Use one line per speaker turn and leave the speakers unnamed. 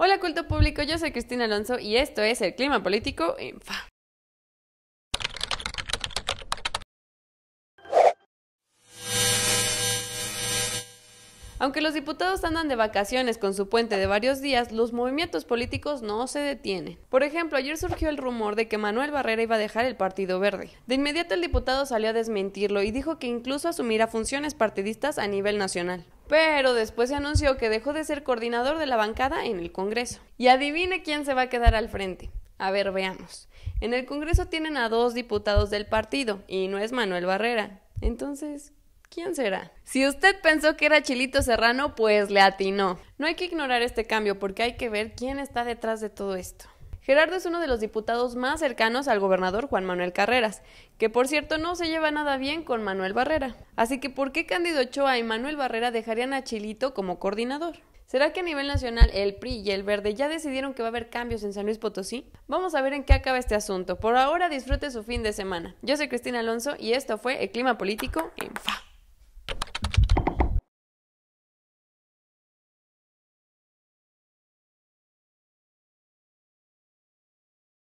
Hola culto público, yo soy Cristina Alonso y esto es El Clima Político en Aunque los diputados andan de vacaciones con su puente de varios días, los movimientos políticos no se detienen. Por ejemplo, ayer surgió el rumor de que Manuel Barrera iba a dejar el Partido Verde. De inmediato el diputado salió a desmentirlo y dijo que incluso asumirá funciones partidistas a nivel nacional pero después se anunció que dejó de ser coordinador de la bancada en el Congreso. Y adivine quién se va a quedar al frente. A ver, veamos. En el Congreso tienen a dos diputados del partido, y no es Manuel Barrera. Entonces, ¿Quién será? Si usted pensó que era Chilito Serrano, pues le atinó. No hay que ignorar este cambio porque hay que ver quién está detrás de todo esto. Gerardo es uno de los diputados más cercanos al gobernador Juan Manuel Carreras, que por cierto no se lleva nada bien con Manuel Barrera. Así que ¿por qué Cándido Ochoa y Manuel Barrera dejarían a Chilito como coordinador? ¿Será que a nivel nacional el PRI y el Verde ya decidieron que va a haber cambios en San Luis Potosí? Vamos a ver en qué acaba este asunto. Por ahora disfrute su fin de semana. Yo soy Cristina Alonso y esto fue El Clima Político en FA.